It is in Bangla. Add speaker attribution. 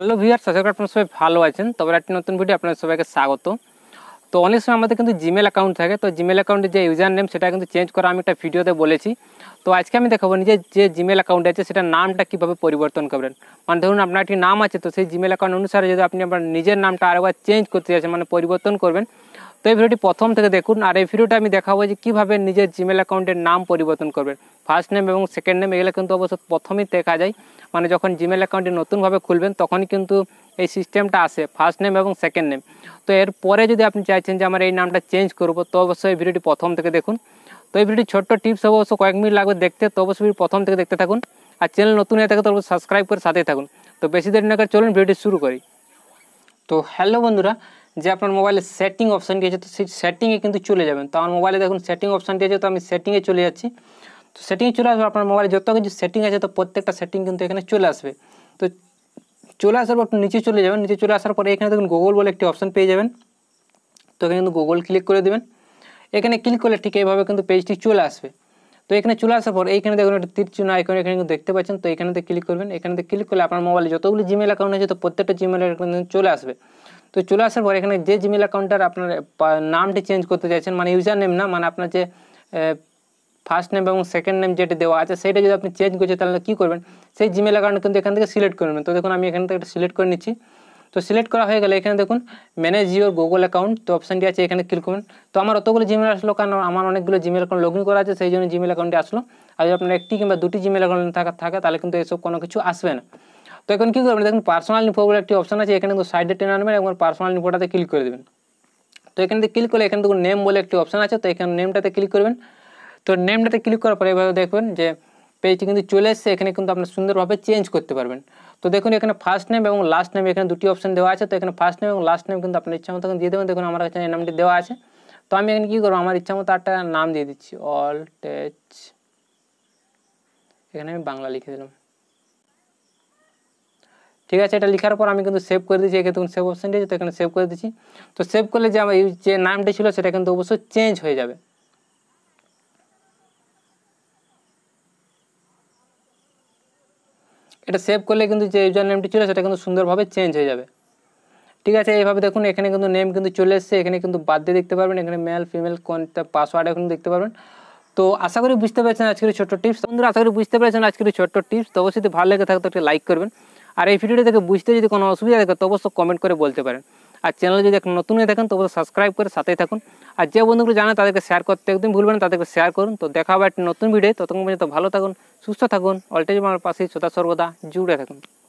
Speaker 1: হ্যালো ভিউয়ার আশা আপনারা সবাই ভালো আছেন তবে একটি নতুন ভিডিও আপনাদের সবাইকে স্বাগত তো অনেক সময় আমাদের কিন্তু জিমেল অ্যাকাউন্ট থাকে তো জিমেল অ্যাকাউন্টে যে ইউজার নেম সেটা কিন্তু চেঞ্জ করা আমি একটা ভিডিওতে বলেছি তো আজকে আমি দেখাবো নিজের যে জিমেল অ্যাকাউন্ট আছে সেটার নামটা কীভাবে পরিবর্তন করবেন মানে ধরুন আপনার একটি নাম আছে তো সেই জিমেল অ্যাকাউন্ট অনুসারে যদি আপনি আপনার নিজের নামটা আরেকবার চেঞ্জ করতে চাইছেন মানে পরিবর্তন করবেন তো এই ভিডিওটি প্রথম থেকে দেখুন আর এই ভিডিওটা আমি দেখাবো যে কীভাবে নিজের জিমেল অ্যাকাউন্টের নাম পরিবর্তন করবেন ফার্স্ট নেম এবং সেকেন্ড নেম এগুলো কিন্তু অবশ্য প্রথমেই দেখা যায় মানে যখন জিমেল অ্যাকাউন্টটি নতুনভাবে খুলবেন তখনই কিন্তু এই সিস্টেমটা আসে ফার্স্ট নেম এবং সেকেন্ড নেম তো এর পরে যদি আপনি চাইছেন যে আমার এই নামটা চেঞ্জ করবো তো অবশ্যই এই ভিডিওটি প্রথম থেকে দেখুন তো এই ভিডিওটি ছোট্ট টিপস হবে অবশ্য কয়েক মিনিট লাগবে দেখতে তো অবশ্যই প্রথম থেকে দেখতে থাকুন আর চ্যানেল নতুন হয়ে থাকে তো সাবস্ক্রাইব করে সাথেই থাকুন তো বেশি দেরি না করে চলুন ভিডিওটি শুরু করি তো হ্যালো বন্ধুরা যে আপনার মোবাইলে সেটিং অপশানটি আছে তো সেই সেটিংয়ে কিন্তু চলে যাবেন তো আমার মোবাইলে দেখুন সেটিং অপশানটি আছে তো আমি সেটিংয়ে চলে যাচ্ছি তো সেটিংয়ে চলে আসবে আপনার মোবাইলে যত কিছু সেটিং আছে তো প্রত্যেকটা সেটিং কিন্তু এখানে চলে আসবে তো চলে আসার পর নিচে চলে যাবেন নিচে চলে আসার পরে এখানে দেখুন গুগল বলে একটি অপশান পেয়ে যাবেন তো এখানে কিন্তু গুগল ক্লিক করে দেবেন এখানে ক্লিক করলে ঠিক এইভাবে কিন্তু পেজটি চলে আসবে তো এখানে চলে আসার পর এইখানে দেখুন একটা তীর চিহ্ন আইকন এখানে কিন্তু দেখতে পাচ্ছেন তো এখানে ক্লিক করবেন এখানে ক্লিক করলে আপনার মোবাইলে যতগুলি জিমেল অ্যাকাউন্ট আছে তো প্রত্যেকটা জিমেল চলে আসবে তো চলে আসার পর এখানে যে জিমেল অ্যাকাউন্টটার আপনার নামটি চেঞ্জ করতে চাইছেন মানে ইউজার নেম না মানে আপনার যে ফার্স্ট নেম এবং সেকেন্ড নেম যেটা দেওয়া আছে সেটা যদি আপনি চেঞ্জ করছেন তাহলে কী করবেন সেই জিমেল অ্যাকাউন্ট কিন্তু এখান থেকে সিলেক্ট করবেন তো দেখুন আমি এখান থেকে সিলেক্ট করে নিচ্ছি তো সিলেক্ট করা হয়ে গেলে এখানে দেখুন ম্যানেজ ইউর গুগল অ্যাকাউন্ট তো অপশানটি আছে এখানে ক্লিক করবেন তো আমার অতগুলো জিমেল আসলো কারণ আমার অনেকগুলো জিমেল অ্যাকাউন্ট লগ ইন করা আছে সেই জন্য জিমেল অ্যাকাউন্টে আসলো আর যদি আপনার একটি কিংবা দুটি জিমেল অ্যাকাউন্ট থাকা থাকে তাহলে কিন্তু এসব কোনো কিছু আসবে না তো এখন কী করবেন দেখুন পার্সোনাল ইনফো বলে একটি অপশান আছে এখানে কিন্তু সাইডে টেনে আনবেন এবং পার্সোনাল ইনফোটাতে ক্লিক করে দেবেন তো এখান থেকে ক্লিক করলে এখানে দেখুন নেম বলে একটি অপশান আছে তো এখানে নেমটাতে ক্লিক করবেন তো নেমটাতে ক্লিক করার পরে এভাবে দেখুন যে পেজটি কিন্তু চলে এসছে এখানে কিন্তু আপনার সুন্দরভাবে চেঞ্জ করতে পারবেন তো দেখুন এখানে ফার্স্ট নেম এবং লাস্ট নেম এখানে দুটি অপশন দেওয়া আছে তো এখানে ফার্স্ট নেম এবং লাস্ট নেম কিন্তু আপনার ইচ্ছা মতো দিয়ে দেবেন দেখুন আমার কাছে নামটি দেওয়া আছে তো আমি এখানে কী করবো আমার ইচ্ছা মতো একটা নাম দিয়ে দিচ্ছি অল টেচ এখানে আমি বাংলা লিখে দিলাম ঠিক আছে এটা লেখার পর আমি কিন্তু সেভ করে দিচ্ছি এখানে তখন সেভ অপশানটি দিয়েছি তো এখানে সেভ করে দিচ্ছি তো সেভ করলে যে আমার যে নামটি ছিল সেটা কিন্তু অবশ্যই চেঞ্জ হয়ে যাবে এটা সেভ করলে কিন্তু যে ইউজার নেমটি ছিল সেটা কিন্তু সুন্দরভাবে চেঞ্জ হয়ে যাবে ঠিক আছে এইভাবে দেখুন এখানে কিন্তু নেম কিন্তু চলে এসছে এখানে কিন্তু বাদ দিয়ে দেখতে পারবেন এখানে মেল ফিমেল কোনটা পাসওয়ার্ড এখন দেখতে পারবেন তো আশা করি বুঝতে পেরেছেন আজকের ছোট্ট টিপস বন্ধুরা আশা করি বুঝতে পেরেছেন আজকের ছোট্ট টিপস তো অবশ্যই ভালো লেগে থাকতো একটা লাইক করবেন আর এই ভিডিওটি থেকে বুঝতে যদি কোনো অসুবিধা থাকে তো অবশ্যই কমেন্ট করে বলতে পারেন আর চ্যানেলে যদি এখন নতুন হয়ে থাকেন তবে সাবস্ক্রাইব করে সাথেই থাকুন আর যে বন্ধুগুলো জানে তাদেরকে শেয়ার করতে একদম ভুলবেন তাদেরকে শেয়ার করুন তো দেখা হবে একটি নতুন ভিডিও ততক্ষণ পর্যন্ত ভালো থাকুন সুস্থ থাকুন অলটেজ আমার পাশে সদা সর্বদা জুড়ে থাকুন